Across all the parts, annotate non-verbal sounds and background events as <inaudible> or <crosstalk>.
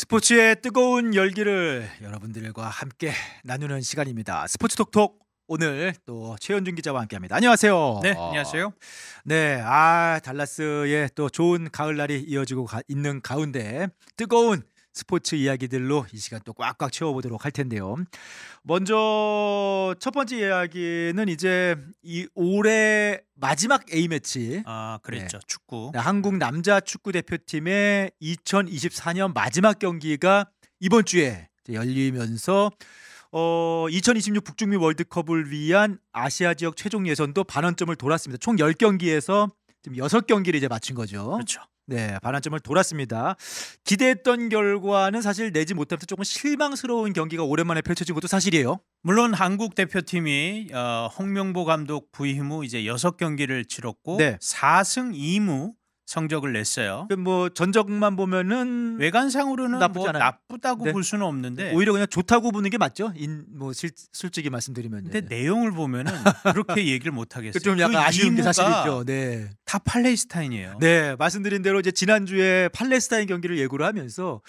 스포츠의 뜨거운 열기를 여러분들과 함께 나누는 시간입니다. 스포츠 톡톡 오늘 또 최현준 기자와 함께합니다. 안녕하세요. 네, 안녕하세요. 네, 아 달라스의 또 좋은 가을 날이 이어지고 가, 있는 가운데 뜨거운 스포츠 이야기들로 이 시간 또 꽉꽉 채워보도록 할 텐데요. 먼저 첫 번째 이야기는 이제 이 올해 마지막 A 매치. 아 그랬죠 네. 축구. 네, 한국 남자 축구 대표팀의 2024년 마지막 경기가 이번 주에 열리면서 어, 2026 북중미 월드컵을 위한 아시아 지역 최종 예선도 반환점을 돌았습니다. 총 10경기에서 지금 6경기를 이제 마친 거죠. 그렇죠. 네, 반환점을 돌았습니다. 기대했던 결과는 사실 내지 못하면서 조금 실망스러운 경기가 오랜만에 펼쳐진 것도 사실이에요. 물론 한국 대표팀이 어, 홍명보 감독 부임 후 이제 6 경기를 치렀고 네. 4승 2무 성적을 냈어요. 그 뭐 전적만 보면은 외관상으로는 뭐 나쁘지 아요 나쁘다고 네. 볼 수는 없는데 오히려 그냥 좋다고 보는 게 맞죠. 인, 뭐 솔직히 말씀드리면. 근데 네. 내용을 보면은 그렇게 얘기를 못 <laughs> 하겠어요. 그 좀 약간 그 아쉬운 게 사실이죠. 네. 다 팔레스타인이에요. 네, 말씀드린 대로 이제 지난주에 팔레스타인 경기를 예고를 하면서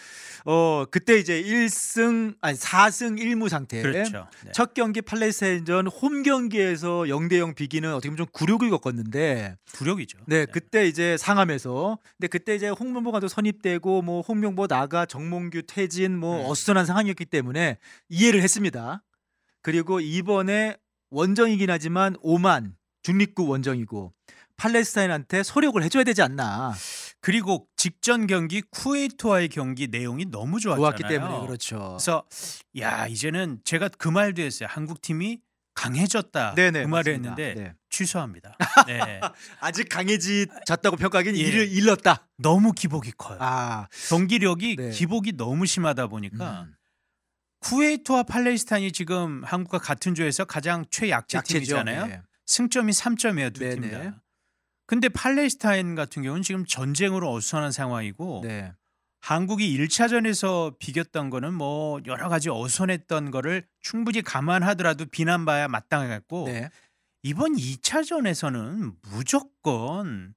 어 그때 이제 1승 아니 4승 1무 상태. 그렇죠. 네. 첫 경기 팔레스타인전 홈 경기에서 0대 0 비기는 어떻게 보면 좀 굴욕을 겪었는데 굴욕이죠. 네, 네. 그때 이제 상암 호남에서. 근데 그때 이제 홍명보가 또 선입되고 뭐 홍명보 나가 정몽규 퇴진뭐 음. 네. 어수선한 상황이었기 때문에 이해를 했습니다. 그리고 이번에 원정이긴 하지만 오만 중립국 원정이고 팔레스타인한테 소력을 해줘야 되지 않나. 그리고 직전 경기 쿠웨이트와의 경기 내용이 너무 좋았잖아요. 좋았기 때문에 그렇죠. 그래서 야 이제는 제가 그 말도 했어요. 한국 팀이 강해졌다 그 네네, 그 말을 맞습니다. 했는데 네. 취소합니다. <laughs> 네. 아직 강해졌다고 평가하기는 예. 일을 일렀다. 너무 기복이 커요. 아. 경기력이 네. 기복이 너무 심하다 보니까 음. 쿠웨이트와 팔레스타인이 지금 한국과 같은 조에서 가장 최약체 약체죠. 팀이잖아요. 네. 승점이 3점이에요 두팀 다. 근데 팔레스타인 같은 경우는 지금 전쟁으로 어수선한 상황이고 네. 한국이 1차전에서 비겼던 거는 뭐 여러 가지 어선했던 거를 충분히 감안하더라도 비난봐야 마땅했고 네. 이번 2차전에서는 무조건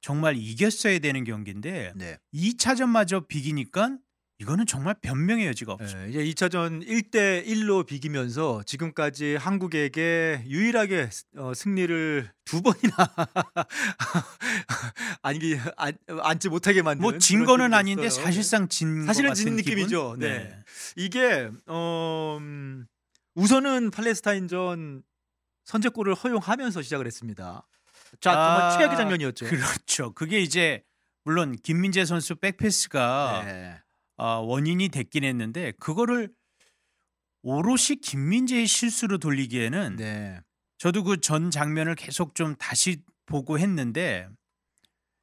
정말 이겼어야 되는 경기인데 네. 2차전마저 비기니까 이거는 정말 변명의 여지가 없죠. 네, 예, 이제 2차전 1대 1로 비기면서 지금까지 한국에게 유일하게 어, 승리를 두 번이나 <laughs> 아니 안, 앉지 못하게 만든 뭐진 거는 아닌데 있어요. 사실상 네. 진 사실은 진 느낌이죠. 네. 네. 이게 어, 음, 우선은 팔레스타인전 선제골을 허용하면서 시작을 했습니다. 자, 정말 최악의 아, 장면이었죠. 그렇죠. 그게 이제 물론 김민재 선수 백패스가 네. 어, 원인이 됐긴 했는데 그거를 오롯이 김민재의 실수로 돌리기에는 네. 저도 그 전 장면을 계속 좀 다시 보고 했는데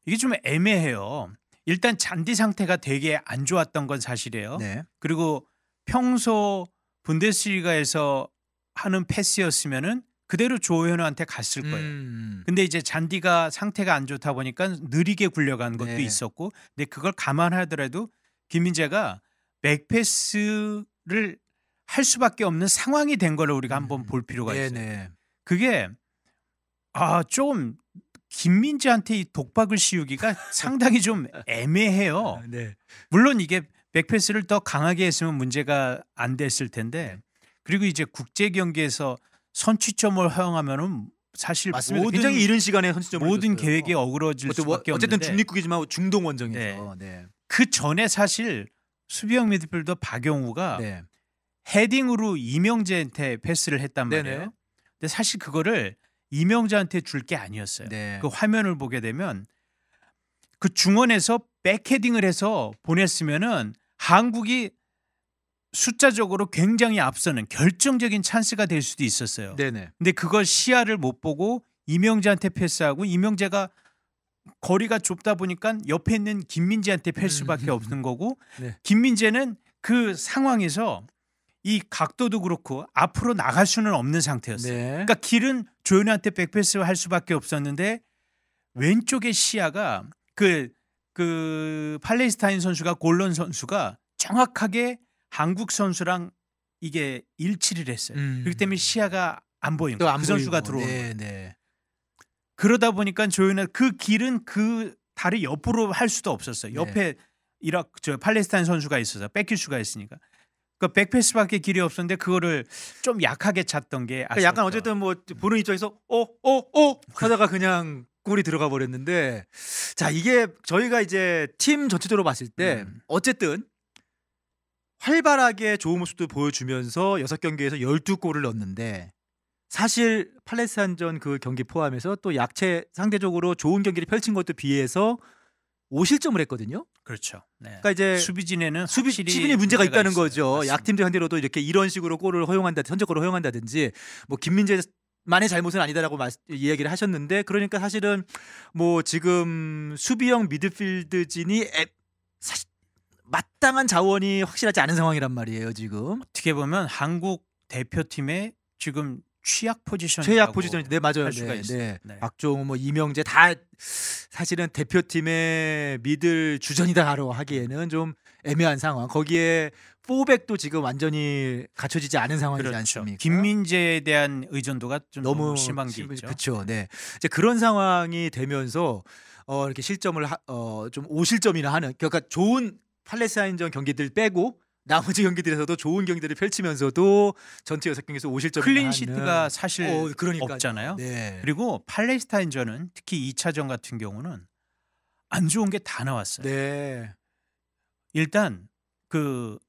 이게 좀 애매해요. 일단 잔디 상태가 되게 안 좋았던 건 사실이에요. 네. 그리고 평소 분데스리가에서 하는 패스였으면은 그대로 조현우한테 갔을 음, 거예요. 음. 근데 이제 잔디가 상태가 안 좋다 보니까 느리게 굴려간 것도 네. 있었고, 근데 그걸 감안하더라도 김민재가 백패스를 할 수밖에 없는 상황이 된 거를 우리가 음. 한번 볼 필요가 네, 있어요. 네네. 그게 아좀 김민재한테 이 독박을 씌우기가 <laughs> 상당히 좀 애매해요. 아, 네. 물론 이게 백패스를 더 강하게 했으면 문제가 안 됐을 텐데 네. 그리고 이제 국제 경기에서 선취점을 허용하면은 사실 맞습니다. 모든 굉장히 이른 시간에 선취점 모든 줬어요. 계획에 어그러질 수밖에 어쨌든 없는데 어쨌든 중립국이지만 뭐 중동 원정에서 네. 네. 그 전에 사실 수비형 미드필더 박용우가 네. 헤딩으로 이명재한테 패스를 했단 말이에요. 네네. 근데 사실 그거를 이명재한테 줄 게 아니었어요. 네. 그 화면을 보게 되면 그 중원에서 백헤딩을 해서 보냈으면은 한국이 숫자적으로 굉장히 앞서는 결정적인 찬스가 될 수도 있었어요. 네네. 근데 그걸 시야를 못 보고 이명재한테 패스하고 이명재가 거리가 좁다 보니까 옆에 있는 김민재한테 팰 수밖에 없는 거고 <laughs> 네. 김민재는 그 상황에서 이 각도도 그렇고 앞으로 나갈 수는 없는 상태였어요. 네. 그러니까 길은 조현우한테 백패스 할 수밖에 없었는데 왼쪽의 시야가 그그 그 팔레스타인 선수가 골론 선수가 정확하게 한국 선수랑 이게 일치를 했어요. 음. 그렇기 때문에 시야가 안 보인 거예요. 그 선수가 들어오는 네, 네. 그러다 보니까 조연은 그 길은 그 다리 옆으로 할 수도 없었어요. 네. 옆에 네. 이라저 팔레스타인 선수가 있어서 뺏길 수가 있으니까. 그 그러니까 백패스밖에 길이 없었는데 그거를 좀 약하게 찼던 게 그러니까 약간 어쨌든 뭐 음. 보는 입장에서 어어어 어, 어 하다가 그냥 골이 들어가 버렸는데 자 이게 저희가 이제 팀 전체적으로 봤을 때 음. 어쨌든 활발하게 좋은 모습도 보여주면서 여섯 경기에서 열두 골을 넣었는데 사실 팔레스타전그 경기 포함해서 또 약체 상대적으로 좋은 경기를 펼친 것도 비해서 오실점을 했거든요. 그렇죠. 네. 그러니까 이제 수비진에는 수비 수비진에 문제가, 있다는 있어요. 거죠. 맞습니다. 약팀들 상대로도 이렇게 이런 식으로 골을 허용한다, 선제골을 허용한다든지 뭐 김민재 만의 잘못은 아니다라고 말, 이야기를 하셨는데 그러니까 사실은 뭐 지금 수비형 미드필드진이 애, 사실 마땅한 자원이 확실하지 않은 상황이란 말이에요 지금. 어떻게 보면 한국 대표팀의 지금 취약 포지션 최약 포지션 네 맞아요 할 수가 네, 있어요. 네. 네. 박종우 뭐 이명재 다 사실은 대표팀의 미들 주전이다라고 하기에는 좀 애매한 상황. 거기에 포백도 지금 완전히 갖춰지지 않은 상황이지 그렇죠. 않습니까? 김민재에 대한 의존도가 좀 너무, 너무 심한 게 있죠. 그렇죠. 네. 이제 그런 상황이 되면서 어 이렇게 실점을 어좀 오실점이나 하는 그러니까 좋은 팔레스타인전 경기들 빼고 나머지 경기들에서도 좋은 경기들을 펼치면서도 전체 여섯 경기에서 오실점 클린 시트가 사실 어, 그러니까. 없잖아요. 네. 그리고 팔레스타인전은 특히 2차전 같은 경우는 안 좋은 게 다 나왔어요. 네. 일단 그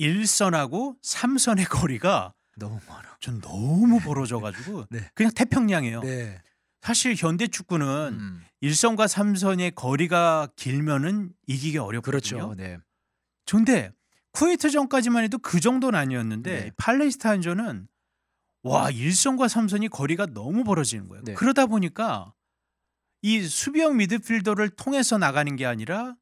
1선하고 3선의 <laughs> 거리가 너무 멀어. 전 너무 벌어져 가지고 네. 그냥 태평양이에요. 네. 사실 현대 축구는 음. 1선과 3선의 거리가 길면은 이기기 어렵거든요. 그렇죠. 네. 근데 쿠웨이트전까지만 해도 그 정도는 아니었는데 네. 팔레스타인전은 와 일선과 삼선이 거리가 너무 벌어지는 거예요. 네. 그러다 보니까 이 수비형 미드필더를 통해서 나가는 게 아니라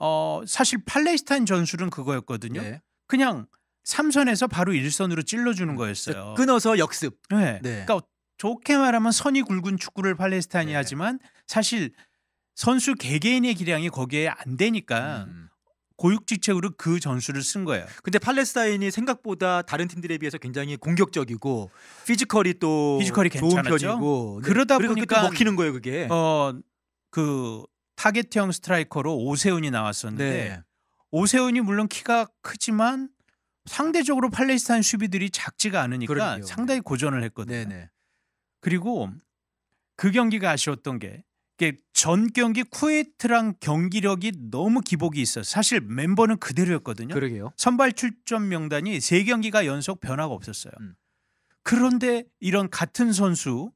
어 사실 팔레스타인 전술은 그거였거든요. 네. 그냥 삼선에서 바로 일선으로 찔러주는 음, 거였어요. 그 끊어서 역습. 네. 네. 그러니까 좋게 말하면 선이 굵은 축구를 팔레스타인이 네. 하지만 사실 선수 개개인의 기량이 거기에 안 되니까 음. 고육지책으로 그 전술을 쓴 거예요. 근데 팔레스타인이 생각보다 다른 팀들에 비해서 굉장히 공격적이고 피지컬이 또 피지컬이 좋은 편이고 그러다 보니까 먹히는 거예요 그게. 어그 타겟형 스트라이커로 오세훈이 나왔었는데 네. 오세훈이 물론 키가 크지만 상대적으로 팔레스타인 수비들이 작지가 않으니까 그러요 상당히 고전을 했거든요. 네네. 그리고 그 경기가 아쉬웠던 게전 경기 쿠웨이트랑 경기력이 너무 기복이 있어 사실 멤버는 그대로였거든요. 그러게요. 선발 출전 명단이 세 경기가 연속 변화가 없었어요. 음. 그런데 이런 같은 선수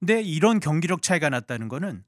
근데 네, 이런 경기력 차이가 났다는 거는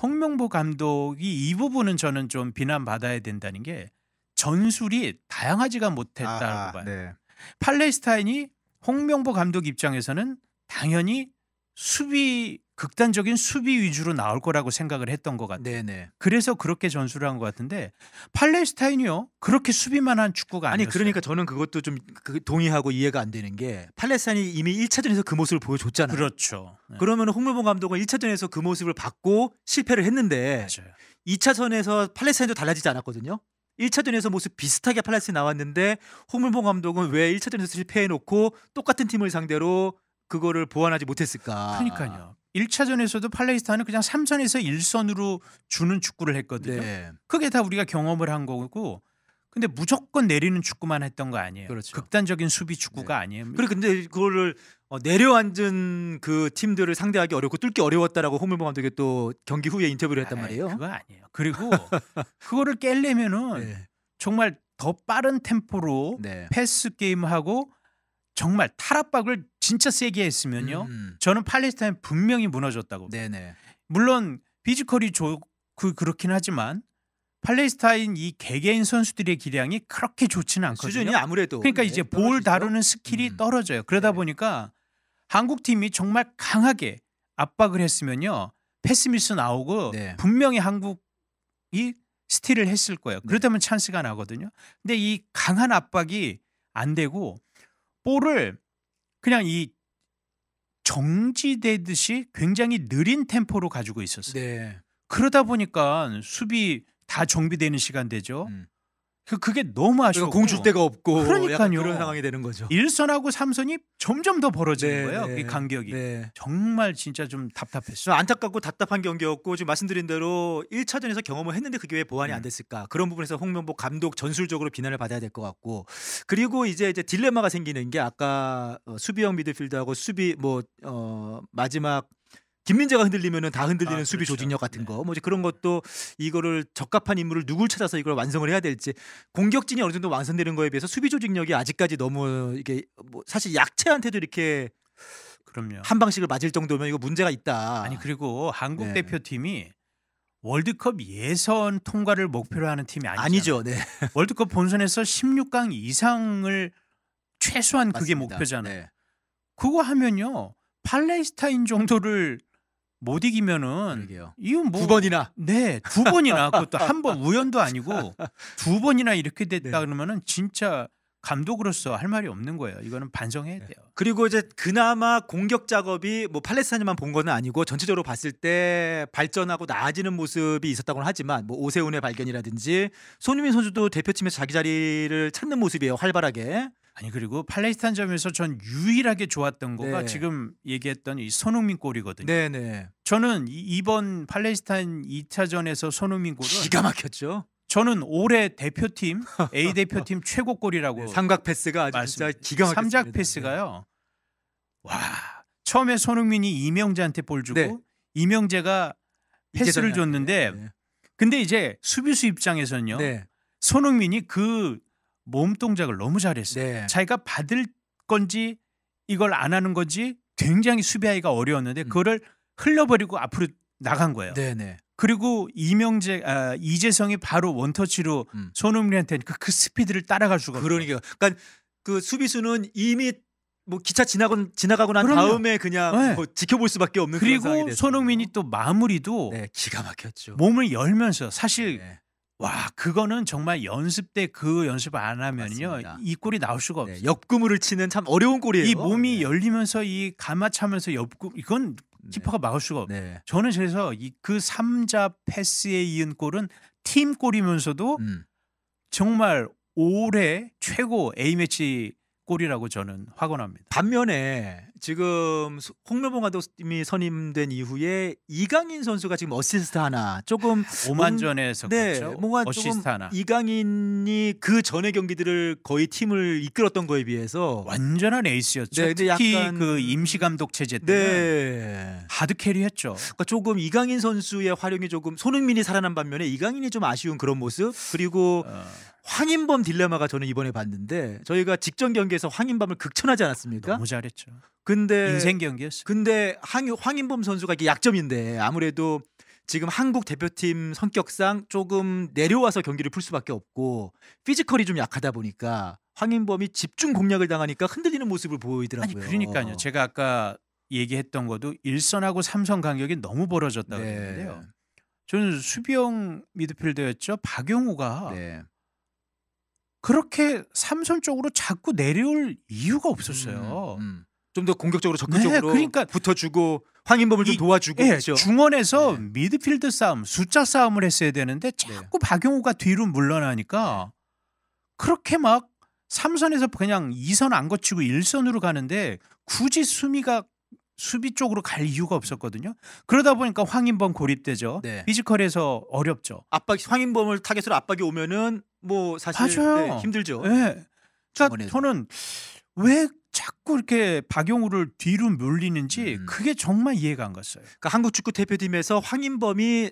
홍명보 감독이 이 부분은 저는 좀 비난받아야 된다는 게 전술이 다양하지가 못했다고 아, 봐요. 네. 팔레스타인이 홍명보 감독 입장에서는 당연히 수비 극단적인 수비 위주로 나올 거라고 생각을 했던 것 같아요. 네네. 그래서 그렇게 전술을 한 것 같은데 팔레스타인이요 그렇게 수비만 한 축구가 아니었어요. 아니 그러니까 저는 그것도 좀 그 동의하고 이해가 안 되는 게 팔레스타인이 이미 1차전에서 그 모습을 보여줬잖아요. 그렇죠. 네. 그러면 홍명봉 감독은 1차전에서 그 모습을 받고 실패를 했는데 맞아요. 2차전에서 팔레스타인도 달라지지 않았거든요. 1차전에서 모습 비슷하게 팔레스타인 나왔는데 홍문봉 감독은 왜 1차전에서 실패해놓고 똑같은 팀을 상대로 그거를 보완하지 못했을까? 그러니까요. 1차전에서도 팔레스타인은 그냥 3선에서 1선으로 주는 축구를 했거든요. 네. 그게 다 우리가 경험을 한 거고 근데 무조건 내리는 축구만 했던 거 아니에요. 그렇죠. 극단적인 수비 축구가 네. 아니에요. 그리 근데 그거를 어, 내려앉은 그 팀들을 상대하기 어렵고 뚫기 어려웠다라고 홈물보 감독이 또 경기 후에 인터뷰를 했단 말이에요. 그거 아니에요. 그리고 그거를 깰려면은 <laughs> 네. 정말 더 빠른 템포로 네. 패스 게임하고 정말 탈압박을 진짜 세게 했으면요. 음, 음. 저는 팔레스타인 분명히 무너졌다고. 네네. 물론 비지컬이 좋고 그, 그렇긴 하지만 팔레스타인 이 개개인 선수들의 기량이 그렇게 좋지는 않거든요. 수준이 아무래도 그러니까 네, 이제 떨어지죠. 볼 다루는 스킬이 음. 떨어져요. 그러다 네. 보니까 한국 팀이 정말 강하게 압박을 했으면요. 패스미스 나오고 네. 분명히 한국이 스틸을 했을 거예요. 네. 그렇다면 찬스가 나거든요. 근데 이 강한 압박이 안 되고 볼을 그냥 이 정지되듯이 굉장히 느린 템포로 가지고 있었어요. 네. 그러다 보니까 수비 다 정비되는 시간 되죠. 음. 그, 그게 너무 아쉬워. 그러니까 공축대가 없고 그러니까요. 그런 상황이 되는 거죠. 일선하고 삼선이 점점 더 벌어지는 네, 거예요. 네, 이 간격이 네. 정말 진짜 좀 답답했어요. 안타깝고 답답한 경기였고 지금 말씀드린 대로 1차전에서 경험을 했는데 그게 왜 보완이 안 음. 됐을까? 그런 부분에서 홍명보 감독 전술적으로 비난을 받아야 될 것 같고 그리고 이제 이제 딜레마가 생기는 게 아까 어, 수비형 미드필더하고 수비 뭐 어, 마지막 김민재가 흔들리면은 다 흔들리는 아, 수비 그렇죠. 조직력 같은 네. 거뭐 그런 것도 이거를 적합한 인물을 누굴 찾아서 이걸 완성을 해야 될지 공격진이 어느 정도 완성되는 거에 비해서 수비 조직력이 아직까지 너무 이게 뭐 사실 약체한테도 이렇게 그럼요. 한 방식을 맞을 정도면 이거 문제가 있다. 아니 그리고 한국 네. 대표팀이 월드컵 예선 통과를 목표로 하는 팀이 아니죠. 아니죠. 네. <laughs> 월드컵 본선에서 16강 이상을 최소한 맞습니다. 그게 목표잖아요. 네. 그거 하면요. 팔레스타인 정도를 못 이기면은 이건 뭐두 번이나 네두 번이나 그것도 한 번 우연도 아니고 두 번이나 이렇게 됐다 네. 그러면은 진짜 감독으로서 할 말이 없는 거예요. 이거는 반성해야 네. 돼요. 그리고 이제 그나마 공격 작업이 뭐 팔레스타인만 본 거는 아니고 전체적으로 봤을 때 발전하고 나아지는 모습이 있었다고는 하지만 뭐 오세훈의 발견이라든지 손흥민 선수도 대표팀에서 자기 자리를 찾는 모습이에요. 활발하게. 아니 그리고 팔레스타인점에서 전 유일하게 좋았던 거가 네. 지금 얘기했던 이 손흥민 골이거든요. 네, 네. 저는 이번 팔레스타인 2차전에서 손흥민 골은 기가 막혔죠. 저는 올해 대표팀 A 대표팀 <laughs> 최고 골이라고 네, 삼각 패스가 아주 진짜 기가 막혔 삼각 네. 패스가요. 와 처음에 손흥민이 이명재한테 볼 주고 네. 이명재가 패스를 줬는데 네. 근데 이제 수비수 입장에서는요. 네. 손흥민이 그몸 동작을 너무 잘했어요. 네. 자기가 받을 건지 이걸 안 하는 건지 굉장히 수비하기가 어려웠는데 음. 그거를 흘려버리고 앞으로 나간 거예요. 네네. 그리고 이명재 아, 이재성이 바로 원터치로 음. 손흥민한테 그, 그 스피드를 따라갈 수가 그러니까 그러니까 그 수비수는 이미 뭐 기차 지나고 지나가고 난 그럼요. 다음에 그냥 네. 뭐 지켜볼 수밖에 없는 됐어요. 그리고 손흥민이 또 마무리도 네, 기가 막혔죠. 몸을 열면서 사실 네. 와 그거는 정말 연습 때 그 연습을 안 하면요 이 골이 나올 수가 네, 없어요. 네, 옆구무를 치는 참 어려운 골이에요. 이 몸이 네. 열리면서 이 감아 차면서 옆구 이건 네. 키퍼가 막을 수가 없어요. 네. 저는 그래서 이 그 삼자 패스에 이은 골은 팀 골이면서도 음. 정말 올해 최고 A 매치 골이라고 저는 확언합니다. 반면에 지금 홍명보 감독님이 선임된 이후에 이강인 선수가 지금 어시스트 하나 조금 오만전에서 음, 그렇죠? 네, 그렇죠? 뭔가 조금 하나. 이강인이 그 전의 경기들을 거의 팀을 이끌었던 거에 비해서 완전한 에이스였죠. 네, 특히 그 임시 감독 체제 때 네. 하드 캐리했죠. 그러니까 조금 이강인 선수의 활용이 조금 손흥민이 살아난 반면에 이강인이 좀 아쉬운 그런 모습 그리고 어... 황인범 딜레마가 저는 이번에 봤는데 저희가 직전 경기에서 황인범을 극찬하지 않았습니까? 너무 잘했죠. 근데 인생 경기였어. 근데 황, 황인범 선수가 이게 약점인데 아무래도 지금 한국 대표팀 성격상 조금 내려와서 경기를 풀 수밖에 없고 피지컬이 좀 약하다 보니까 황인범이 집중 공략을 당하니까 흔들리는 모습을 보이더라고요. 아니 그러니까요. 제가 아까 얘기했던 것도 일선하고 삼선 간격이 너무 벌어졌다고 네. 했는데요. 저는 수비형 미드필더였죠. 박용우가 네. 그렇게 삼선 쪽으로 자꾸 내려올 이유가 없었어요. 음, 음. 좀더 공격적으로 네, 적극적으로 네, 그러니까 붙어주고 황인범을 좀 도와주고 예, 그렇죠? 중원에서 네. 미드필드 싸움 숫자 싸움을 했어야 되는데 자꾸 네. 박용호가 뒤로 물러나니까 그렇게 막 3선에서 그냥 2선 안 거치고 1선으로 가는데 굳이 수미가 수비 쪽으로 갈 이유가 없었거든요. 그러다 보니까 황인범 고립되죠. 네. 피지컬에서 어렵죠. 압박 황인범을 타겟으로 압박이 오면은 뭐 사실 네, 힘들죠. 네. 예. 자, 그러니까 저는 왜 자꾸 이렇게 박용우를 뒤로 물리는지 음. 그게 정말 이해가 안 갔어요. 그러니까 한국 축구 대표팀에서 황인범이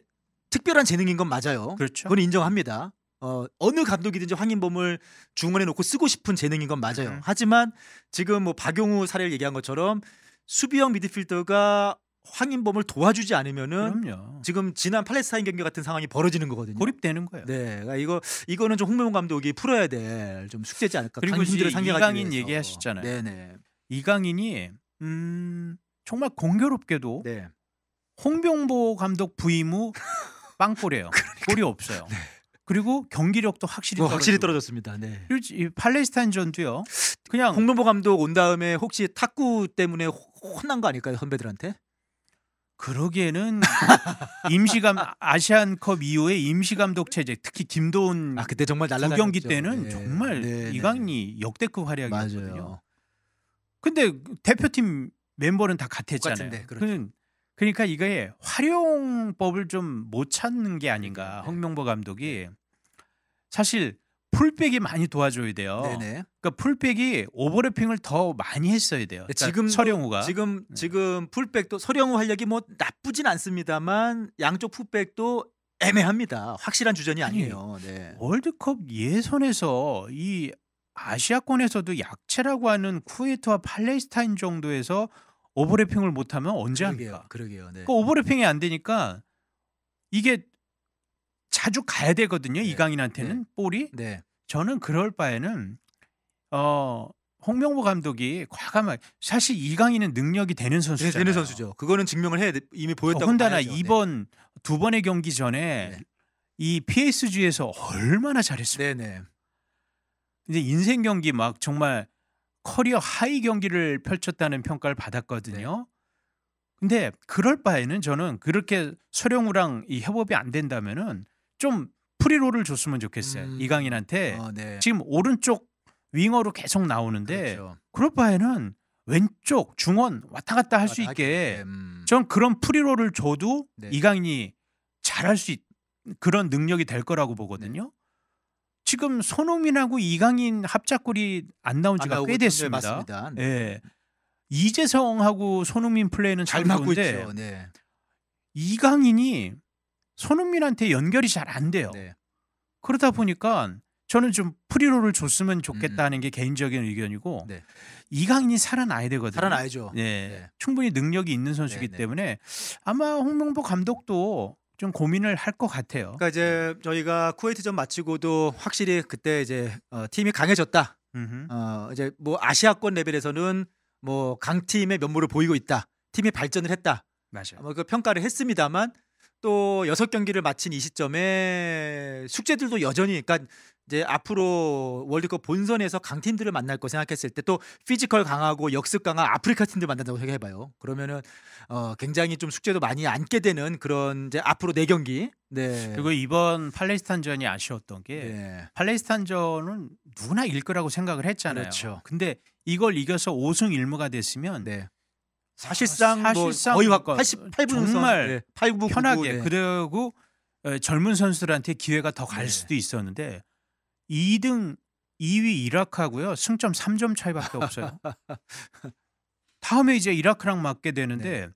특별한 재능인 건 맞아요. 그렇죠. 그건 인정합니다. 어, 어느 감독이든지 황인범을 중원에 놓고 쓰고 싶은 재능인 건 맞아요. 음. 하지만 지금 뭐 박용우 사례를 얘기한 것처럼 수비형 미드필더가 황인범을 도와주지 않으면은 그럼요. 지금 지난 팔레스타인 경기 같은 상황이 벌어지는 거거든요. 고립되는 거예요. 네, 그러니까 이거 이거는 좀 홍명훈 감독이 풀어야 될좀 숙제지 않을까. 그리고 이강인 얘기하셨잖아요. 네네. 이강인이 음 정말 공교롭게도 네. 홍명보 감독 부임 후 <laughs> 빵골이에요. 그러니까. 골이 없어요. 네. 그리고 경기력도 확실히 어, 확실히 떨어졌습니다. 네. 그리고 팔레스타인 전도요. 그냥 홍명보 감독 온 다음에 혹시 탁구 때문에 혼난 거 아닐까요 선배들한테? 그러기에는 임시감 아시안컵 이후에 임시감독 체제 특히 김도훈 아 그때 정말 날라 경기 때는 예. 네. 정말 네, 네, 이강인이 역대급 활약이었거든요. 요 근데 대표팀 멤버는 다 같았잖아요. 그렇죠. 그러니까, 그러니까 이거에 활용법을 좀 못 찾는 게 아닌가 네. 홍명보 감독이 사실 풀백이 많이 도와줘야 돼요. 네네. 그러니까 풀백이 오버래핑을 더 많이 했어야 돼요. 그러니까 지금 서령우가 지금 네. 지금 풀백도 서령우 활약이 뭐 나쁘진 않습니다만 양쪽 풀백도 애매합니다. 확실한 주전이 아니에요. 네. 월드컵 예선에서 이 아시아권에서도 약체라고 하는 쿠웨이트와 팔레스타인 정도에서 오버래핑을 못하면 언제 그러게요, 합니까? 그러게요. 네. 그러니까 오버래핑이 안 되니까 이게 자주 가야 되거든요. 네. 이강인한테는 네. 볼이. 네. 저는 그럴 바에는 어 홍명보 감독이 과감하게 사실 이강인은 능력이 되는 네, 선수죠. 되는 선수죠. 그거는 증명을 해야 돼, 이미 보였다고. 더다나 어, 이번 두 번의 경기 전에 이 PSG에서 얼마나 잘했습니까? 네 이제 인생 경기 막 정말 커리어 하이 경기를 펼쳤다는 평가를 받았거든요. 네. 근데 그럴 바에는 저는 그렇게 서령우랑 이 협업이 안 된다면은 좀 프리롤을 줬으면 좋겠어요. 음. 이강인한테 어, 네. 지금 오른쪽 윙어로 계속 나오는데 그렇죠. 그럴 바에는 왼쪽 중원 왔다 갔다 할 수 있게 음. 전 그런 프리롤을 줘도 네. 이강인이 잘할 수 있, 그런 능력이 될 거라고 보거든요. 네. 지금 손흥민하고 이강인 합작골이 안 나온 지가 꽤 네, 됐습니다. 네, 예. 이재성하고 손흥민 플레이는 잘 맞고 있죠. 네. 이강인이 손흥민한테 연결이 잘 안 돼요. 네. 그러다 보니까 저는 좀 프리로를 줬으면 좋겠다는 음. 게 개인적인 의견이고 네. 이강인이 살아나야 되거든요. 살아나야죠. 네. 네. 충분히 능력이 있는 선수이기 네, 네, 때문에 아마 홍명보 감독도 좀 고민을 할 것 같아요. 그러니까 이제 저희가 쿠웨이트전 마치고도 확실히 그때 이제 어, 팀이 강해졌다. 어, 이제 뭐 아시아권 레벨에서는 뭐 강팀의 면모를 보이고 있다. 팀이 발전을 했다. 맞아요. 뭐그 평가를 했습니다만 또 여섯 경기를 마친 이 시점에 숙제들도 여전히 그러니까 이제 앞으로 월드컵 본선에서 강팀들을 만날 거 생각했을 때 또 피지컬 강하고 역습 강한 아프리카 팀들 만난다고 생각해봐요. 그러면은 어 굉장히 좀 숙제도 많이 안게 되는 그런 이제 앞으로 네 경기. 네. 그리고 이번 팔레스타인전이 아쉬웠던 게 네. 팔레스타인전은 누구나 일 거라고 생각을 했잖아요. 그렇죠. 근데 이걸 이겨서 5승 1무가 됐으면 네. 사실상, 사실상 뭐 거의 확 88분 정말 네. 8부 편하게 네. 그리고 어, 젊은 선수들한테 기회가 더갈 네. 수도 있었는데 2등 2위 이라크하고요 승점 3점 차이밖에 없어요. <laughs> 다음에 이제 이라크랑 맞게 되는데 네.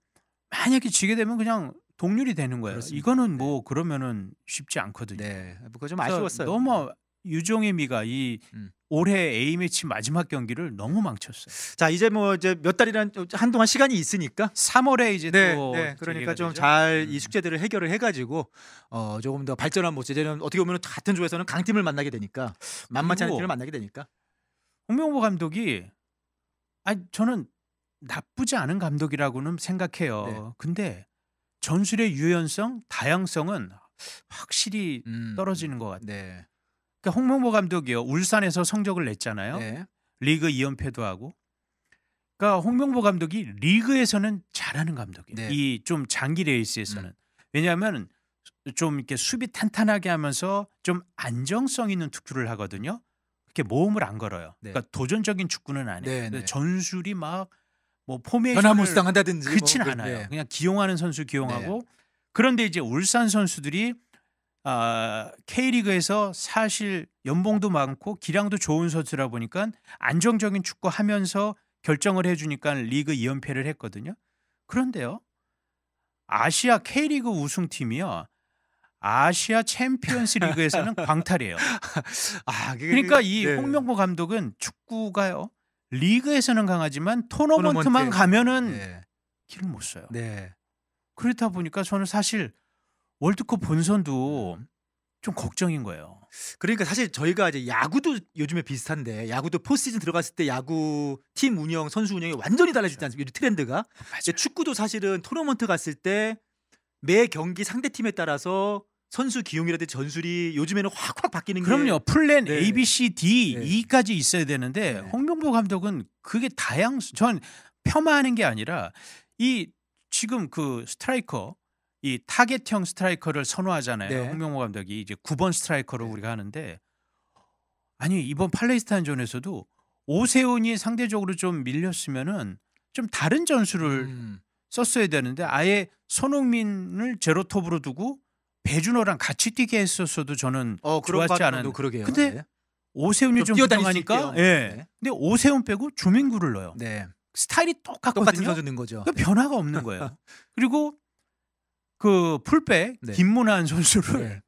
만약에 지게 되면 그냥 동률이 되는 거예요. 그렇습니다. 이거는 뭐 네. 그러면은 쉽지 않거든요. 네, 뭐 그거 좀 아쉬웠어요. 너무 유종의 미가 이 음. 올해 A 매치 마지막 경기를 너무 망쳤어요. 자 이제 뭐 이제 몇 달이란 한동안 시간이 있으니까 3월에 이제 네, 또 네, 그러니까 좀 잘이 음. 숙제들을 해결을 해가지고 어 조금 더 발전한 모습. 이제는 어떻게 보면 같은 조에서는 강팀을 만나게 되니까 만만치 않은 팀을 만나게 되니까. 홍명보 감독이 아 저는 나쁘지 않은 감독이라고는 생각해요. 네. 근데 전술의 유연성, 다양성은 확실히 음, 떨어지는 것 같아요. 네. 그러니까 홍명보 감독이요 울산에서 성적을 냈잖아요. 네. 리그 2연패도 하고. 그러니까 홍명보 감독이 리그에서는 잘하는 감독이에요. 네. 이좀 장기 레이스에서는 음. 왜냐하면 좀 이렇게 수비 탄탄하게 하면서 좀 안정성 있는 투표를 하거든요. 이렇게 모험을 안 걸어요. 네. 그러니까 도전적인 축구는 아니에요. 네, 네, 전술이 막 뭐포메이션 변화무쌍한다든지 그렇진 뭐, 그 않아요. 네. 그냥 기용하는 선수 기용하고 네. 그런데 이제 울산 선수들이 아, K리그에서 사실 연봉도 많고 기량도 좋은 선수라 보니까 안정적인 축구 하면서 결정을 해주니까 리그 2연패를 했거든요. 그런데요. 아시아 K리그 우승팀이요. 아시아 챔피언스 리그에서는 <laughs> 광탈이에요. 아, 그게, 그러니까 그 이 네. 홍명보 감독은 축구가요. 리그에서는 강하지만 토너먼트만 토너먼트. 가면은 네. 길을 못 써요. 네. 그렇다 보니까 저는 사실 월드컵 본선도 좀 걱정인 거예요. 그러니까 사실 저희가 이제 야구도 요즘에 비슷한데 야구도 포시즌 들어갔을 때 야구 팀 운영, 선수 운영이 완전히 달라지지 않습니까? 트렌드가. 축구도 사실은 토너먼트 갔을 때 매 경기 상대 팀에 따라서 선수 기용이라든지 전술이 요즘에는 확확 바뀌는 그럼요. 플랜 네. A, B, C, D, 네. E까지 있어야 되는데 네. 홍명보 감독은 그게 다양 전 폄하하는 게 아니라 이 지금 그 스트라이커 이 타겟형 스트라이커를 선호하잖아요. 네. 홍명호 감독이 이제 9번 스트라이커로 네. 우리가 하는데 아니 이번 팔레스타인전에서도 오세훈이 상대적으로 좀 밀렸으면은 좀 다른 전술을 음. 썼어야 되는데 아예 손흥민을 제로톱으로 두고 배준호랑 같이 뛰게 했었어도 저는 어, 좋았지 않은. 그러게요. 근데 네. 오세훈이 좀뛰정하니까 예. 네. 근데 오세훈 빼고 조민구를 넣어요. 네. 스타일이 똑같거든요. 똑같은 거죠. 그러니까 변화가 없는 <laughs> 거예요. 그리고 그 풀백 네. 김문환 <laughs> 선수를 네.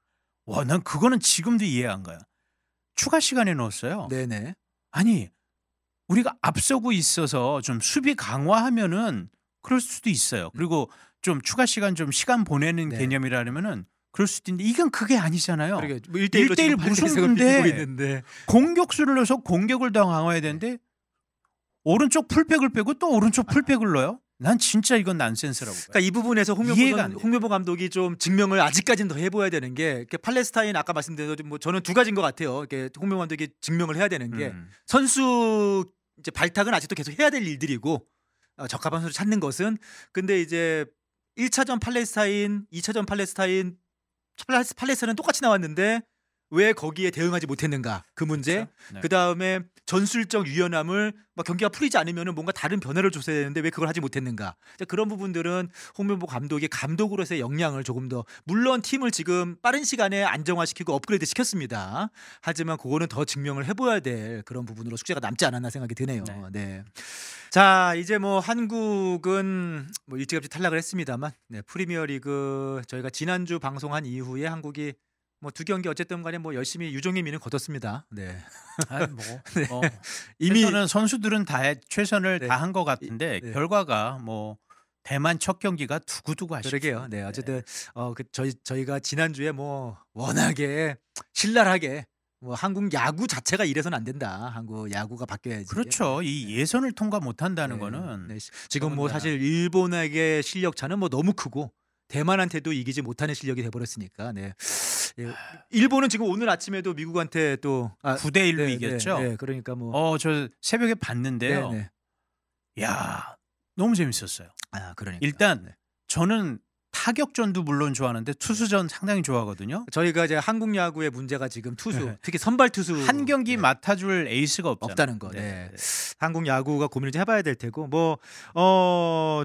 와난 그거는 지금도 이해 안 가요. 추가 시간에 넣었어요. 네네. 아니 우리가 앞서고 있어서 좀 수비 강화하면은 그럴 수도 있어요. 음. 그리고 좀 추가 시간 좀 시간 보내는 네. 개념이라면은 그럴 수도 있는데 이건 그게 아니잖아요. 그1대1 뭐 무승부인데 공격수를 넣어서 공격을 더 강화해야 되는데 네. 오른쪽 풀백을 빼고 또 오른쪽 <laughs> 풀백을 넣어요. 난 진짜 이건 난센스라고 그러니까 이 부분에서 홍명보, 감독이 좀 증명을 아직까지는 더해봐야 되는 게 팔레스타인 아까 말씀드린 대로 뭐 저는 두 가지인 것 같아요. 이렇 홍명보 감독이 증명을 해야 되는 게 음. 선수 이제 발탁은 아직도 계속 해야 될 일들이고 어, 적합한 선수 찾는 것은 근데 이제 1차전 팔레스타인, 2차전 팔레스타인 팔레스, 팔레스는 똑같이 나왔는데 왜 거기에 대응하지 못했는가 그 문제. 그렇죠? 네. 그 다음에 전술적 유연함을 막 경기가 풀리지 않으면 뭔가 다른 변화를 줬어야 되는데 왜 그걸 하지 못했는가 그런 부분들은 홍명보 감독의 감독으로서의 역량을 조금 더 물론 팀을 지금 빠른 시간에 안정화시키고 업그레이드 시켰습니다 하지만 그거는 더 증명을 해봐야 될 그런 부분으로 숙제가 남지 않았나 생각이 드네요 네. 네. 자 이제 뭐 한국은 뭐 일찌감치 탈락을 했습니다만 네, 프리미어리그 저희가 지난주 방송한 이후에 한국이 뭐두 경기 어쨌든 간에 뭐 열심히 유종의 미는 거뒀습니다. 네. 아, 뭐 <laughs> 네. 어, 이미 는 선수들은 다 최선을 네. 다한 것 같은데 네. 네. 결과가 뭐 대만 첫 경기가 두고두고 하시죠게요 네, 네, 어쨌든 어, 그 저희 저희가 지난주에 뭐 워낙에 신랄하게 뭐 한국 야구 자체가 이래선 안 된다. 한국 야구가 바뀌어야지. 그렇죠. 네. 이 예선을 통과 못 한다는 네. 거는 네. 지금 뭐 사실 일본에게 실력 차는 뭐 너무 크고 대만한테도 이기지 못하는 실력이 돼 버렸으니까. 네. 예. 일본은 지금 오늘 아침에도 미국한테 또 아, 9대 1로 네, 이겼죠. 네, 네, 그러니까 뭐 어, 저 새벽에 봤는데요. 네, 네. 야, 너무 재밌었어요. 아, 그러니까. 일단 네. 저는 타격전도 물론 좋아하는데 투수전 상당히 좋아하거든요. 저희가 이제 한국 야구의 문제가 지금 투수, 특히 선발 투수 한 경기 맡아줄 에이스가 없잖아요. 없다는 거. 네. 한국 야구가 고민을 해봐야 될 테고 뭐 어.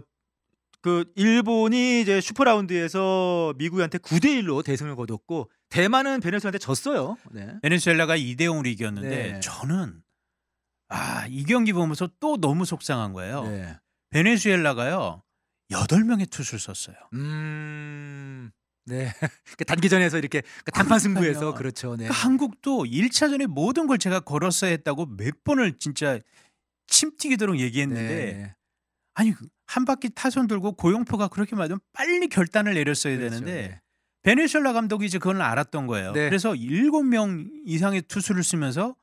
그 일본이 이제 슈퍼라운드에서 미국한테 9대 1로 대승을 거뒀고 대만은 베네수엘한테 졌어요. 네. 베네수엘라가 2대 0으로 이겼는데 네. 저는 아, 이 경기 보면서 또 너무 속상한 거예요. 네. 베네수엘라가요. 8명의 투수를 썼어요. 음. 네. <laughs> 그 단기전에서 이렇게 그 단판 승부에서 그렇죠. 네. 그러니까 한국도 1차전에 모든 걸 제가 걸었어야 했다고 몇 번을 진짜 침 튀기도록 얘기했는데 네. 아니 한 바퀴 타선 들고 고용표가 그렇게 맞으면 빨리 결단을 내렸어야 그렇죠. 되는데 네. 베네수엘라 감독이 이제 그걸 알았던 거예요. 네. 그래서 일곱 명 이상의 투수를 쓰면서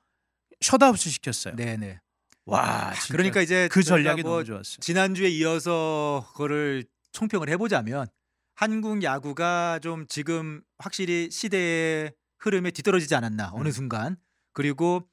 셧아웃을 시켰어요. 네네. 네. 와, 아, 진짜. 그러니까 이제 그 전략이 뭐 너무 좋았어요. 지난주에 이어서 그거를 총평을 해보자면 한국 야구가 좀 지금 확실히 시대의 흐름에 뒤떨어지지 않았나 어느 음. 순간 그리고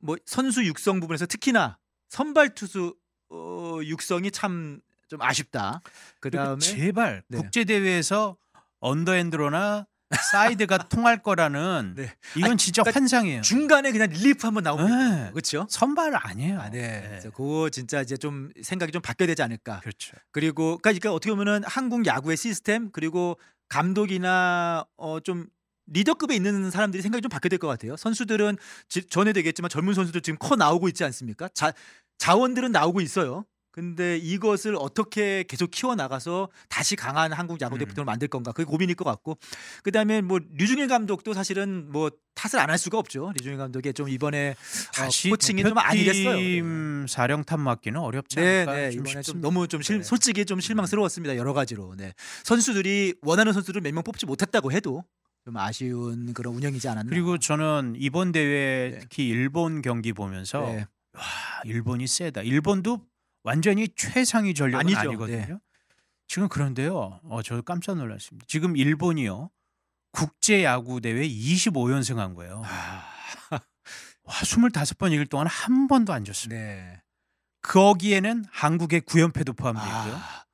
뭐 선수 육성 부분에서 특히나 선발 투수 어, 육성이 참 좀 아쉽다. 그다음에 제발 네. 국제 대회에서 언더핸드로나 사이드가 <laughs> 통할 거라는 네. 이건 아니, 진짜 그러니까 환상이에요. 중간에 그냥 릴리프 한번 나오고 네. 그렇죠. 선발 아니에요. 아, 네. 네. 그거 진짜 이제 좀 생각이 좀 바뀌어야 되지 않을까. 그렇죠. 그리고 그러니까 어떻게 보면은 한국 야구의 시스템 그리고 감독이나 어좀 리더급에 있는 사람들이 생각이 좀 바뀌게 될것 같아요. 선수들은 지, 전에도 얘기했지만 젊은 선수들 지금 커 나오고 있지 않습니까? 자, 자원들은 나오고 있어요. 근데 이것을 어떻게 계속 키워나가서 다시 강한 한국 야구 대표팀을 음. 만들 건가 그게 고민일 것 같고 그다음에 뭐 류중일 감독도 사실은 뭐 탓을 안 할 수가 없죠 류중일 감독의 좀 이번에 어, 다시 어, 코칭이 좀 아니겠어요 팀 네. 사령탑 맡기는 어렵지 네, 않을까 네, 좀 이번에 좀 너무 좀 실, 네. 솔직히 좀 실망스러웠습니다 여러 가지로 네. 선수들이 원하는 선수를 몇 명 뽑지 못했다고 해도 좀 아쉬운 그런 운영이지 않았나 그리고 저는 이번 대회 네. 특히 일본 경기 보면서 네. 와 일본이 세다. 일본도 완전히 최상위 전력은 아니죠. 아니거든요. 네. 지금 그런데요. 어, 저 깜짝 놀랐습니다. 지금 일본이요. 국제 야구 대회 25연승한 거예요. 아... <laughs> 와, 25번 이길 동안 한 번도 안 졌습니다. 네. 거기에는 한국의 구연패도 포함되어 있고요. 아.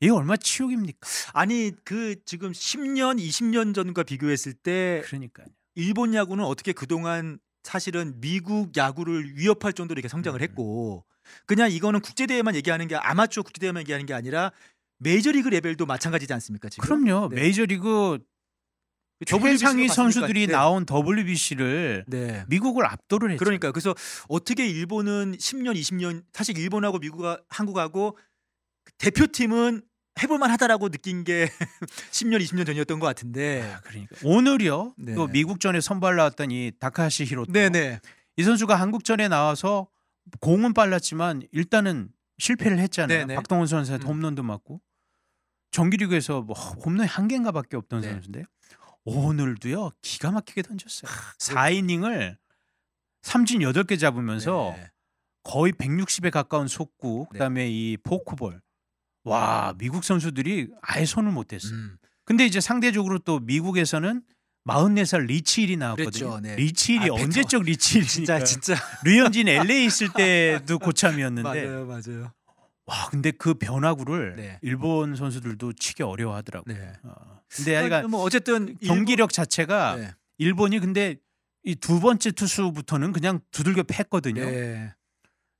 이게 얼마 치욕입니까? 아니, 그 지금 10년, 20년 전과 비교했을 때그러니까 일본 야구는 어떻게 그동안 사실은 미국 야구를 위협할 정도로 이렇게 성장을 음. 했고 그냥 이거는 국제 대회만 얘기하는 게 아마추어 국제 대회만 얘기하는 게 아니라 메이저리그 레벨도 마찬가지지 않습니까 지금? 그럼요. 네. 메이저리그 그 최상위 선수들이 네. 나온 WBC를 네. 미국을 압도를 했죠. 그러니까 그래서 어떻게 일본은 10년, 20년 사실 일본하고 미국과 한국하고 대표팀은 해볼만 하다라고 느낀 게 10년, <laughs> 20년 전이었던 것 같은데. 아, 그러니까 오늘이요. 네. 또 미국전에 선발 나왔던 이 다카시 히로토. 네네. 네. 이 선수가 한국전에 나와서 공은 빨랐지만 일단은 실패를 했잖아요. 네네. 네. 박동원 선수한테 음. 홈런도 맞고 정규리그에서 뭐 홈런 이한 개인가밖에 없던 네. 선수인데 오늘도요 기가 막히게 던졌어요. 아, 4이닝을 그렇죠. 삼진 8개 잡으면서 네. 거의 160에 가까운 속구 네. 그다음에 이 포크볼 와 미국 선수들이 아예 손을 못댔어 음. 근데 이제 상대적으로 또 미국에서는 44살 리치일이 나왔거든요. 그랬죠, 네. 리치일이 아, 언제적 리치일 진짜 진짜 <laughs> 류현진 LA 있을 때도 고참이었는데 맞아요, 맞아요. 와 근데 그 변화구를 네. 일본 선수들도 치기 어려워하더라고요. 네. 어. 근데 그러니뭐 뭐 어쨌든 경기력 일본... 자체가 네. 일본이 근데 이 두 번째 투수부터는 그냥 두들겨 팼거든요. 네.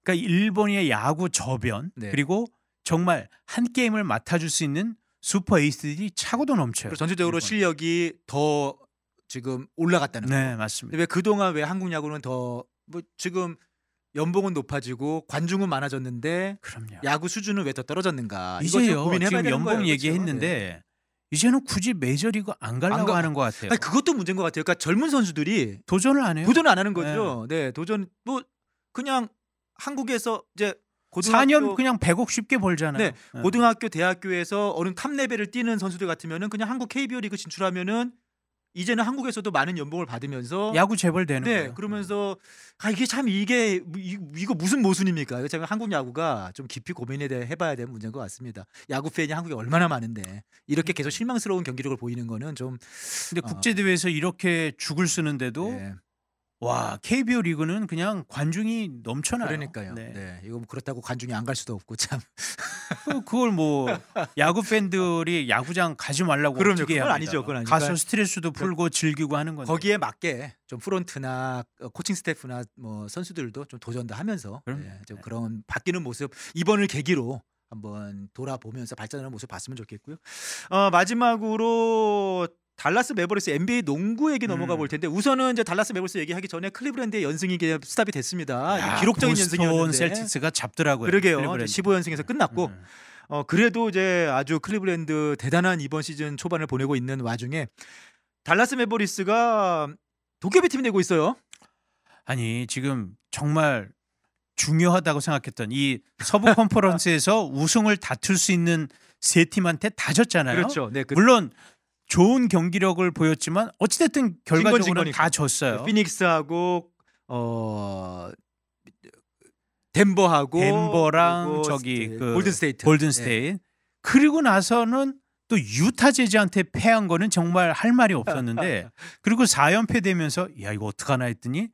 그러니까 일본의 야구 저변 네. 그리고 정말 한 게임을 맡아줄 수 있는 슈퍼 에이스들이 차고도 넘쳐요. 전체적으로 일본. 실력이 더 지금 올라갔다는 거죠. 네, 맞습니다. 왜 그동안 왜 한국 야구는 더 뭐 지금 연봉은 높아지고 관중은 많아졌는데 그럼요. 야구 수준은 왜 더 떨어졌는가? 이제요. 지금 연봉 거예요, 그렇죠? 얘기했는데 네. 이제는 굳이 메이저리그 안 가려고 안 가... 하는 것 같아요. 아니, 그것도 문제인 것 같아요. 그러니까 젊은 선수들이 도전을 안 해요. 도전을 안 하는 거죠. 네, 네 도전 뭐 그냥 한국에서 이제 고등학교 4년 그냥 100억 쉽게 벌잖아요. 네. 네. 고등학교 대학교에서 어른탑 레벨을 뛰는 선수들 같으면은 그냥 한국 KBO 리그 진출하면은 이제는 한국에서도 많은 연봉을 받으면서 야구 재벌되는 네, 거예요. 그러면서 아 이게 참 이게 이, 거 무슨 모순입니까? 이거 제가 한국 야구가 좀 깊이 고민에 대해 해봐야 될 문제인 것 같습니다. 야구 팬이 한국에 얼마나 많은데 이렇게 계속 음. 실망스러운 경기력을 보이는 거는 좀 근데 국제 대회에서 어, 이렇게 죽을 쓰는데도 네. 와 KBO 리그는 그냥 관중이 넘쳐나요. 그러니까요. 네. 네. 이거 뭐 그렇다고 관중이 안 갈 수도 없고 참. 그, 그걸 뭐 야구 팬들이 야구장 가지 말라고 그럼요. 어떻게 그건 아니죠. 그건 아니죠. 가서 그러니까 스트레스도 뭐 풀고 즐기고 하는 건데. 거기에 맞게 좀 프론트나 어, 코칭 스태프나 뭐 선수들도 좀 도전도 하면서 예, 네, 좀 그런 바뀌는 모습 이번을 계기로 한번 돌아보면서 발전하는 모습 봤으면 좋겠고요. 어, 마지막으로 달라스 메버리스 NBA 농구 얘기 넘어가 음. 볼 텐데 우선은 이제 달라스 메버리스 얘기하기 전에 클리브랜드의 연승이 이제 스탑이 됐습니다. 이 기록적인 연승이었는데 셀틱스가 잡더라고요. 그러게요. 클리브랜드. 15연승에서 끝났고 음. 어 그래도 이제 아주 클리브랜드 대단한 이번 시즌 초반을 보내고 있는 와중에 달라스 메버리스가 도깨비 팀이 되고 있어요. 아니 지금 정말 중요하다고 생각했던 이 서부 컨퍼런스에서 <laughs> 우승을 다툴 수 있는 세 팀한테 다 졌잖아요. 그렇죠. 네, 그... 물론 좋은 경기력을 보였지만 어찌됐든 결과적으로다 졌어요. 피닉스하고 어 덴버하고 덴버랑 저기 그 골든 스테이트. 골든 네. 스테이 네. 그리고 나서는 또 유타 제지한테 패한 거는 정말 할 말이 없었는데 <laughs> 그리고 4연패 되면서 야 이거 어떡하나 했더니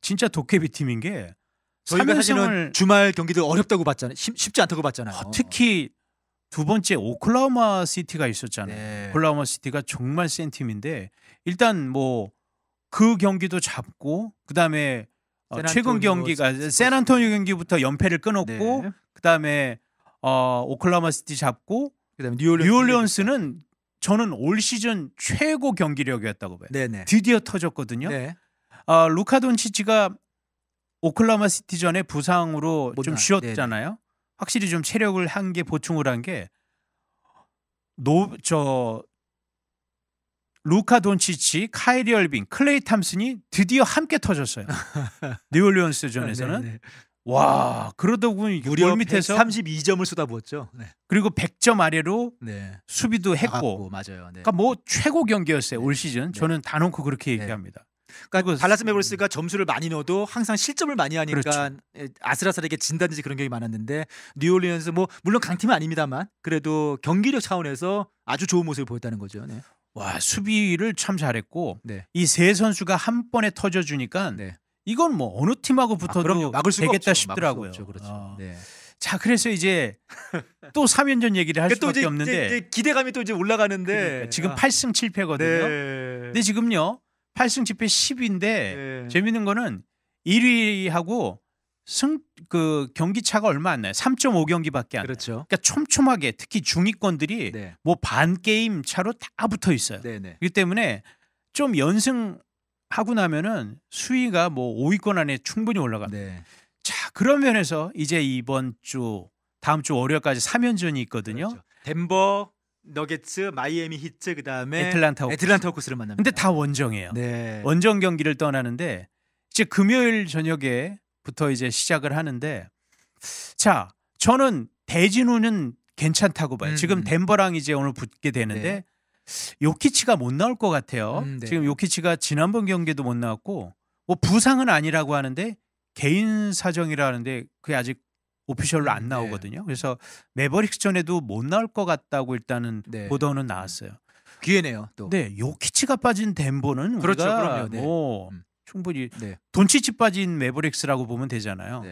진짜 도깨비 팀인 게 저희가 사실은 주말 경기도 어렵다고 봤잖아요. 쉽, 지 않다고 봤잖아요. 어, 특히 두 번째 오클라호마 시티가 있었잖아요. 네. 오클라호마 시티가 정말 센 팀인데 일단 뭐 그 경기도 잡고 그다음에 어, 최근 경기가 세안토니오 경기부터 연패를 끊었고 네. 그다음에 어, 오클라호마 시티 잡고 그다음에 뉴올리언스 는 저는 올 시즌 최고 경기력이었다고 봐요. 네네. 드디어 터졌거든요. 네. 어, 루카 돈치치가 오클라마 시티전에 부상으로 좀 네, 네. 쉬었잖아요. 네네. 확실히 좀 체력을 한 게 보충을 한 게 노 저 루카 돈치치, 카이리 얼빙, 클레이 탐슨이 드디어 함께 터졌어요. <laughs> 뉴올리언스전에서는 네, 네. 와 그러다 보니 무 밑에서 32점을 쏟아부었죠. 네. 그리고 100점 아래로 네. 수비도 했고, 나갔고, 맞아요. 그러니까 뭐 최고 경기였어요 올 시즌. 저는 다 놓고 그렇게 얘기합니다. 그러니까 달라스 메버릭스가 점수를 많이 넣어도 항상 실점을 많이 하니까 그렇죠. 예, 아슬아슬하게 진다든지 그런 경우가 많았는데 뉴올리언스 뭐 물론 강팀은 아닙니다만 그래도 경기력 차원에서 아주 좋은 모습을 보였다는 거죠. 네. 와 수비를 참 잘했고 네. 이세 선수가 한 번에 터져주니까 네. 이건 뭐 어느 팀하고 아, 붙어도 아, 막을 수가 되겠다 없죠. 싶더라고요. 없죠. 그렇죠. 어. 네. 자 그래서 이제 <laughs> 또 3연전 얘기를 할 그러니까 수밖에 이제, 없는데 이제, 이제 기대감이 또 이제 올라가는데 그러니까 지금 아. 8승 7패거든요. 근데 지금요 8승 집회 10위인데 네. 예. 재밌는 거는 1위하고 승그 경기 차가 얼마 안 나요. 3.5 경기밖에 안. 그렇죠. 나요. 그러니까 촘촘하게 특히 중위권들이 네. 뭐반 게임 차로 다 붙어 있어요. 네네. 네. 그렇기 때문에 좀 연승 하고 나면은 수위가 뭐 5위권 안에 충분히 올라갑니다. 네. 자 그런 면에서 이제 이번 주 다음 주 월요일까지 3연전이 있거든요. 그렇죠. 덴버 너겟츠, 마이애미 히트, 그다음에 애틀란타 호크스. 애틀란타 호크스를 만납니다. 근데 다 원정이에요. 네. 원정 경기를 떠나는데 이제 금요일 저녁에부터 이제 시작을 하는데 자, 저는 대진우는 괜찮다고 봐요. 음. 지금 덴버랑 이제 오늘 붙게 되는데 네. 요키치가 못 나올 것 같아요. 음, 네. 지금 요키치가 지난번 경기도 못 나왔고 뭐 부상은 아니라고 하는데 개인 사정이라 하는데 그게 아직 오피셜로 안 네. 나오거든요. 그래서 메버릭스전에도못 나올 것 같다고 일단은 네. 보도는 음. 나왔어요. 기회네요. 또. 네, 요키치가 빠진 덴버는 그렇죠, 우리가 그럼요, 네. 뭐 음. 충분히 돈치치 빠진 메버릭스라고 보면 되잖아요.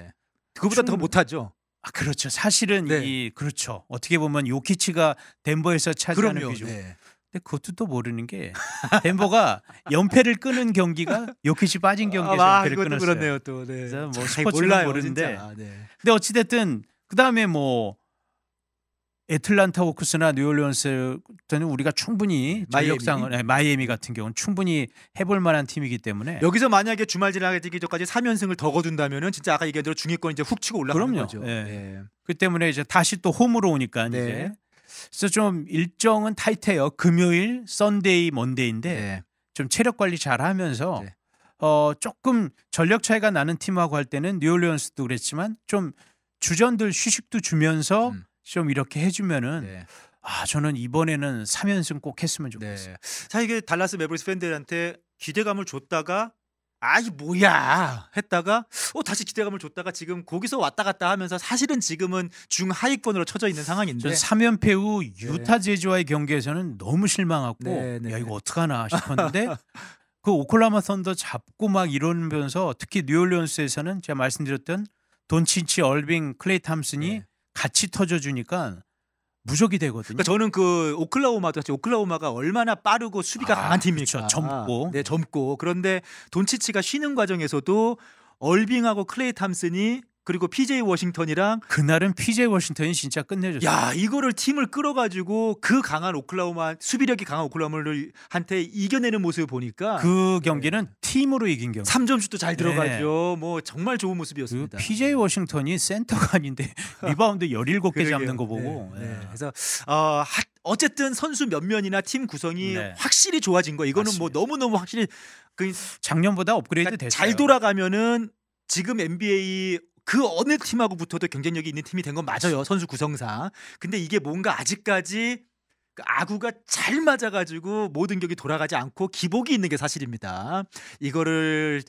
그거보다 충... 더 못하죠. 아 그렇죠. 사실은 네. 이 그렇죠. 어떻게 보면 요키치가 덴버에서 차지하는 그럼요, 비중. 네. 근데 그것도 또 모르는 게 덴버가 연패를 끊은 경기가 요키시 빠진 경기에서 아, 아 연패를 끊었어요. 그렇네요, 또. 네. 그래서 뭐 스포츠는 몰라요, 모르는데. 아, 네. 근데 어찌 됐든 그다음에 뭐 애틀란타 호크스나 뉴올리언스 때는 우리가 충분히 네, 전력상을 마이애미? 네, 마이애미 같은 경우는 충분히 해볼 만한 팀이기 때문에 여기서 만약에 주말지나게 되기 전까지 3연승을 더 거둔다면은 진짜 아까 얘기한 대로 중위권 이제 훅 치고 올라가는 그럼요. 거죠. 예. 예. 그 때문에 이제 다시 또 홈으로 오니까 네. 이제 그래서 좀 일정은 타이트해요. 금요일, 썬데이, 먼데이인데 네. 좀 체력 관리 잘 하면서 네. 어, 조금 전력 차이가 나는 팀하고 할 때는 뉴올리언스도 그랬지만 좀 주전들 휴식도 주면서 음. 좀 이렇게 해주면은 네. 아 저는 이번에는 3연승 꼭 했으면 네. 좋겠어요. 사실 이게 달라스 매버릭스 팬들한테 기대감을 줬다가 아이 뭐야 했다가 어 다시 기대감을 줬다가 지금 거기서 왔다 갔다 하면서 사실은 지금은 중하위권으로 쳐져 있는 상황인데 3연패 후 예. 유타 제주와의 경기에서는 너무 실망하고 네, 네. 야 이거 네. 어떡하나 <laughs> 싶었는데 그 오클라마 선더 잡고 막 이러면서 특히 뉴올리언스에서는 제가 말씀드렸던 돈치치 얼빙 클레이 탐슨이 네. 같이 터져 주니까 무적이 되거든요. 그러니까 저는 그 오클라호마도 같이 오클라호마가 얼마나 빠르고 수비가 아, 강한 팀입니까? 그쵸, 젊고 아, 네 젊고 그런데 돈치치가 쉬는 과정에서도 얼빙하고 클레이 탐슨이 그리고 PJ 워싱턴이랑 그날은 PJ 워싱턴이 진짜 끝내줬어요. 야 이거를 팀을 끌어가지고 그 강한 오클라호마 수비력이 강한 오클라호마 한테 이겨내는 모습을 보니까 그 경기는 네. 팀으로 이긴 경기. 3점슛도 잘 들어가죠. 네. 뭐 정말 좋은 모습이었습니다. 그 PJ 워싱턴이 센터가 아닌데 <laughs> 리바운드 17개 그러게요. 잡는 거 보고. 네. 네. 네. 그래서 어, 어쨌든 선수 몇면이나 팀 구성이 네. 확실히 좋아진 거. 이거는 뭐 맞습니다. 뭐 너무 너무 확실히 그 작년보다 업그레이드 그러니까 됐어요. 잘 돌아가면은 지금 NBA 그 어느 팀하고 붙어도 경쟁력이 있는 팀이 된 건 맞아요 선수 구성상 근데 이게 뭔가 아직까지 그 아구가 잘 맞아가지고 모든 격이 돌아가지 않고 기복이 있는 게 사실입니다 이거를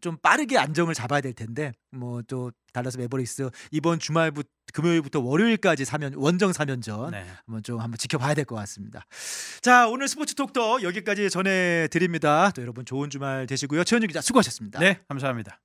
좀 빠르게 안정을 잡아야 될 텐데 뭐 또 달라스 메버릭스 이번 주말부터 금요일부터 월요일까지 사면 원정 사면전 네. 한번 좀 한번 지켜봐야 될 것 같습니다. 자 오늘 스포츠 톡도 여기까지 전해드립니다. 또 여러분 좋은 주말 되시고요. 최현주 기자 수고하셨습니다. 네 감사합니다.